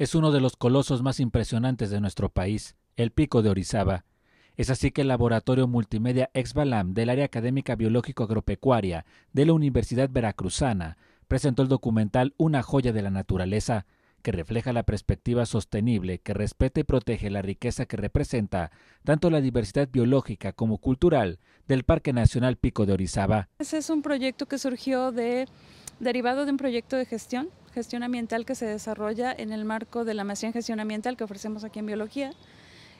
es uno de los colosos más impresionantes de nuestro país, el Pico de Orizaba. Es así que el Laboratorio Multimedia Exbalam del Área Académica Biológico Agropecuaria de la Universidad Veracruzana presentó el documental Una joya de la naturaleza, que refleja la perspectiva sostenible que respeta y protege la riqueza que representa tanto la diversidad biológica como cultural del Parque Nacional Pico de Orizaba. Ese es un proyecto que surgió de derivado de un proyecto de gestión gestión ambiental que se desarrolla en el marco de la maestría en gestión ambiental que ofrecemos aquí en biología.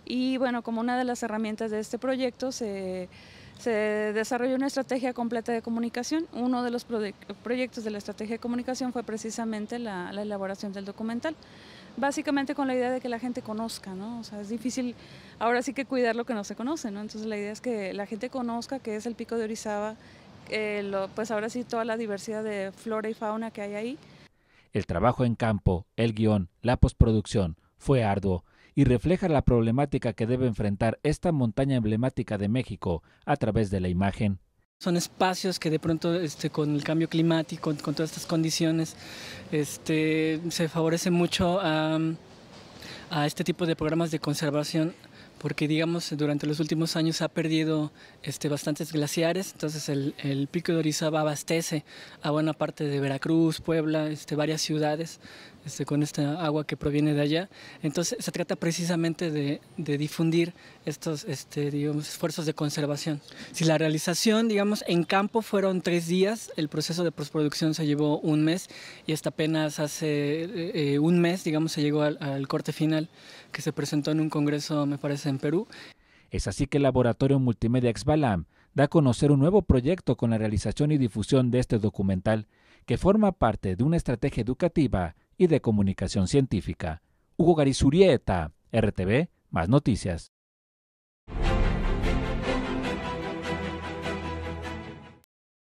Y bueno, como una de las herramientas de este proyecto se, se desarrolló una estrategia completa de comunicación. Uno de los proyectos de la estrategia de comunicación fue precisamente la, elaboración del documental básicamente con la idea de que la gente conozca, ¿no? O sea, es difícil ahora sí que cuidar lo que no se conoce, ¿no? Entonces la idea es que la gente conozca qué es el pico de Orizaba, eh, pues ahora sí toda la diversidad de flora y fauna que hay ahí el trabajo en campo, el guión, la postproducción fue arduo y refleja la problemática que debe enfrentar esta montaña emblemática de México a través de la imagen son espacios que de pronto este, con el cambio climático, con, todas estas condiciones, este, se favorece mucho a a este tipo de programas de conservación porque digamos durante los últimos años ha perdido este, bastantes glaciares, entonces el, el, pico de Orizaba abastece a buena parte de Veracruz, Puebla, este, varias ciudades, este, con esta agua que proviene de allá. Entonces se trata precisamente de, difundir estos este, esfuerzos de conservación. Si la realización, digamos, en campo fueron tres días, el proceso de postproducción se llevó un mes y hasta apenas hace eh, eh, un mes, digamos, se llegó al, corte final que se presentó en un congreso, me parece, en Perú. Es así que el laboratorio multimedia Exbalam da a conocer un nuevo proyecto con la realización y difusión de este documental, que forma parte de una estrategia educativa y de Comunicación Científica. Hugo Garizurieta, RTV, más noticias.